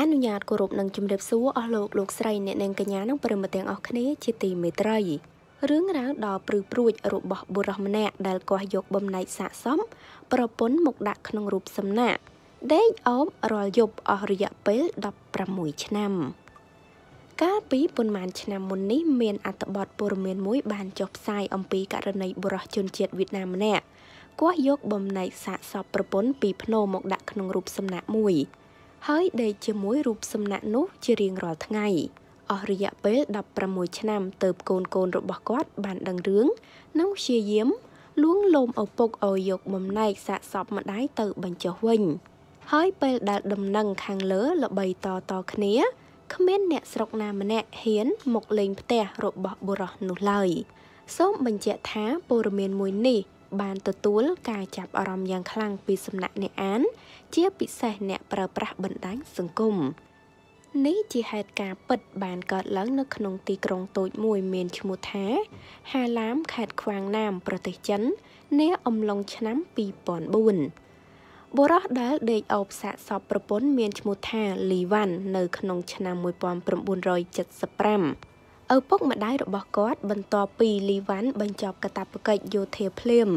អនុញ្ញាតគោរពនិងជម្រាបសួរអស់លោកលោកស្រីអ្នកនាងកញ្ញានិងប្រិមត្តទាំងអស់គ្នាជាទីមេត្រីរឿងរ៉ាវដ៏ព្រឺព្រួចរបស់បុរសម្នាក់ដែលកោះយកបំណែកសាកសមប្រពន្ធមកដាក់ក្នុងរូបសំណាក់ដេកអោបរាល់យប់អស់រយៈពេល16ឆ្នាំ កាលពីប៉ុន្មានឆ្នាំមុននេះមានអត្ថបទព័ត៌មានមួយបានចុះផ្សាយអំពីករណីបុរសជនជាតិវៀតណាមម្នាក់គាត់យកបំណែកសាកសពប្រពន្ធពីភ្នោមកដាក់ក្នុងរូបសំណាក់មួយ។ហើយដេកជាមួយរូបសំណាក់នោះ ជារៀងរាល់ថ្ងៃអស់រយៈពេល16ឆ្នាំទៅកូនកូនរបស់គាត់ បានដឹងរឿងនិងព្យាយាម លួងលោមឪពុកឲ្យយកបំណែកសាកសពម្ដាយទៅបញ្ចុះវិញហើយពេលដែលដំណឹងខាងលើល្បីតតគ្នាគ្មានអ្នកស្រុកណាម្នាក់ហ៊ានមកលេងផ្ទះរបស់បុរសនោះឡើយ សូមបញ្ជាក់ថាព័ត៌មានមួយនេះបានទទួលការចាប់អារម្មណ៍យ៉ាងខ្លាំងពីសំណាក់អ្នកអានជាពិសេសអ្នកប្រើប្រាស់បណ្ដាញសង្គមនេះជាហេតុការណ៍ពិតបានកើតឡើងនៅ ក្នុងទីក្រុងតូចមួយមានឈ្មោះថា ហាឡាមខេត្តខ្វាងណាមប្រទេសចិននាអំឡុងឆ្នាំ2004បុរសដែលដេកអោបសាកសពប្រពន្ធមានឈ្មោះថាលីវ៉ាន់នៅក្នុងឆ្នាំ1975ឪពុកម្ដាយរបស់គាត់បន្ទាប់ពីលីវ៉ាន់បញ្ចប់កាតព្វកិច្ចយោធាភ្លាម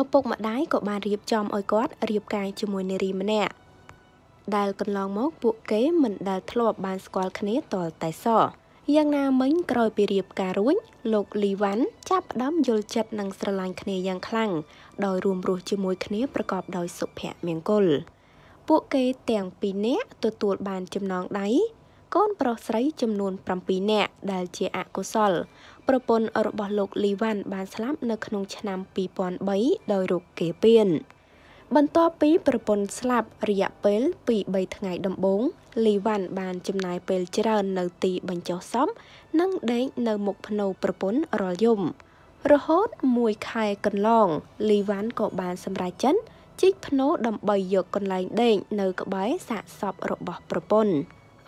ឪពុកម្ដាយក៏បានរៀបចំឲ្យគាត់រៀបការជាមួយនារីម្នាក់ដែលកន្លងមក ពួកគេមិនដែលធ្លាប់បានស្គាល់គ្នាតលតែសោះយ៉ាងណាមិញក្រោយពីរៀបការរួចលោកលីវ៉ាន់ចាប់ផ្ដើមយល់ចិត្តនិងស្រឡាញ់គ្នាយ៉ាងខ្លាំងដោយរួមរស់ជាមួយគ្នាប្រកបដោយសុភមង្គល ពួកគេទាំងពីរនាក់ទទួលបានចំណងដៃកូនប្រុសស្រីចំនួន7នាក់ដែលជាអកុសល ប្រពន្ធរបស់លោកលីវ៉ាន់បានស្លាប់នៅក្នុងឆ្នាំ2003ដោយរោគគេពៀនបន្ទាប់ពីប្រពន្ធស្លាប់រយៈពេល2-3ថ្ងៃដំបូង លីវ៉ាន់បានចំណាយពេលច្រើននៅទីបញ្ចុះសពនិងដេកនៅមុខភ្នៅប្រពន្ធរាល់យប់រហូតមួយខែកន្លងលីវ៉ាន់ក៏បានសម្រេចចិត្តជីកភ្នូដើម្បីយកកន្លែងដេកនៅក្បែរសាកសពរបស់ប្រពន្ធ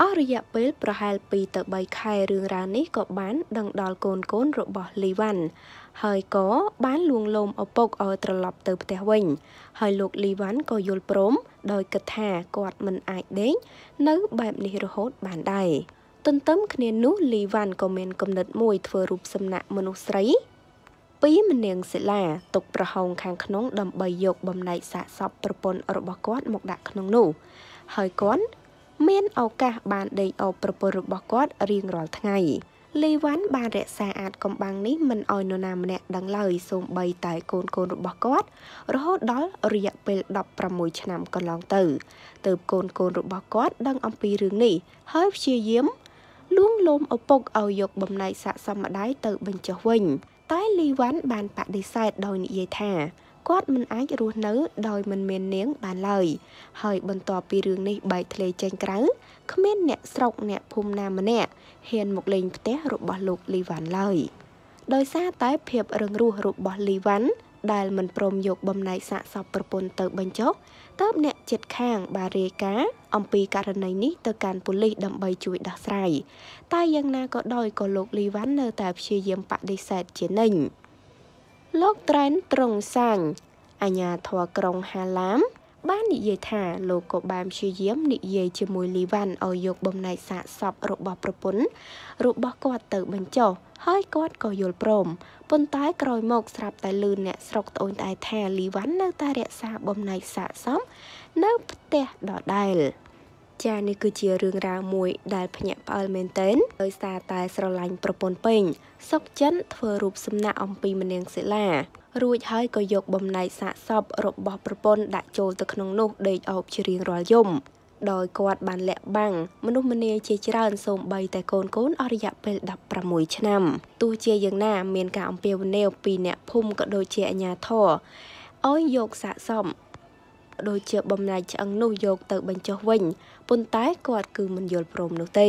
អស់រយៈពេលប្រហែល2ទៅ3ខែរឿងរ៉ាវនេះក៏បានដឹងដល់កូនកូនរបស់លីវ៉ាន់ហើយក៏បានលួងលោមឪពុកឲ្យត្រឡប់ទៅផ្ទះវិញហើយលោកលីវ៉ាន់ក៏យល់ព្រម ដោយគិតថាគាត់មិនអាចដេកនៅបែបនេះរហូតបានដែរទន្ទឹមគ្នានោះលីវ៉ាន់ក៏មានគំនិតមួយធ្វើរូបសំណាក់មនុស្សស្រីពីម្នាងសិលាទុកប្រហោងខាងក្នុងដើម្បីយកបំណែកសាកសពប្រពន្ធរបស់គាត់មកដាក់ក្នុងនោះហើយគាត់មានឱកាសបានដេកអបប្រពន្ធរបស់គាត់រៀងរាល់ថ្ងៃ លីវ៉ាន់បានរក្សាអាចកំបាំងនេះមិនឲ្យនរណាម្នាក់ដឹងឡើយសូម្បីតែកូនកូនរបស់គាត់រហូតដល់រយៈពេល16ឆ្នាំកន្លងទៅទើបកូនកូនរបស់គាត់ដឹងអំពីរឿងនេះ ហើយព្យាយាម លួងលោមឪពុកឲ្យយកបំណែកស័ក្តិសម្បត្តិទៅបញ្ចុះវិញ តែលីវ៉ាន់បានបដិសេធដោយនិយាយថាគាត់មិនអាចរស់នៅ ដោយមិនមាននាងបានឡើយ ហើយបន្ទាប់ពីរឿងនេះបែកធ្លាយចេញក្រៅគ្មាន អ្នកស្រុកអ្នកភូមិណាម្នាក់ហ៊ានមកលេងផ្ទះរបស់លោក លីវ៉ាន់ឡើយដោយសារតែ ភាពរឹងរូសរបស់លីវ៉ាន់ដែលមិនព្រមយកបំណែកសាកសពប្រពន្ធទៅបញ្ចុះតើបអ្នកចិត្តខាងបារាយការអំពីករណីនេះទៅកាន់ប៉ូលីសដើម្បីជួយដោះស្រាយតែយ៉ាងណាក៏ដោយក៏លោកលីវ៉ាន់នៅតែព្យាយាមបដិសេធជានិច្ចលោកត្រែនត្រង់សាញ់អាញាធរក្រុងហាឡាម បាននិយាយថាលោកក៏បានព្យាយាមនិយាយជាមួយលីវ៉ាន់ឲ្យយកបំណែកសាកសពរបស់ប្រពន្ធរបស់គាត់ទៅបញ្ចុះហើយគាត់ក៏យល់ព្រមប៉ុន្តែក្រោយមកស្រាប់តែលឺអ្នកស្រុកត្អូនត្អែថាលីវ៉ាន់នៅតែរក្សាបំណែកសាកសពនៅផ្ទះដដែលចានេះគឺជារឿងរ៉ាវមួយដែលភ្ញាក់ផ្អើលមែនទែនដោយសារតែស្រឡាញ់ប្រពន្ធពេញសុកចិនធ្វើរូបសំណាក់អំពីមនាងសិលារួចហើយក៏យកបំណែកសាកសពរបស់ប្រពន្ធដាក់ចូលទៅក្នុងនោះដេកអោបជារៀងរាល់យប់ដោយគាត់បានលាក់បាំងមនុស្សម្នាជាច្រើនសូម្បីតែកូនកូនអស់រយៈពេល16ឆ្នាំទោះជាយ៉ាងណាមានការអំពាវនាវពីអ្នកភូមិក៏ដូចជាអាជ្ញាធរឲ្យយកសាកសពដូចជាបំណាច់ឆ្អឹងនោះយកទៅ បញ្ចុះវិញប៉ុន្តែគាត់គឺមិនយល់ព្រមនោះទេ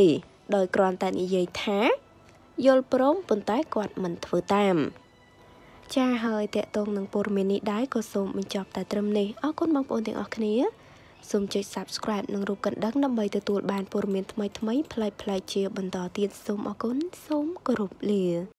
ដោយគ្រាន់តែនិយាយថាយល់ព្រមប៉ុន្តែគាត់មិនធ្វើតាម ចាហើយតកតងនឹងព័ត៌មាននេះដែរក៏សូមបញ្ចប់តែត្រឹមនេះអរគុណបងប្អូនទាំងអស់គ្នាសូមចុច Subscribe និងរូបកណ្ដឹងដើម្បីទទួលបានព័ត៌មានថ្មីៗផ្លែផ្លែជាបន្តទៀតសូមអរគុណសូមគោរពលា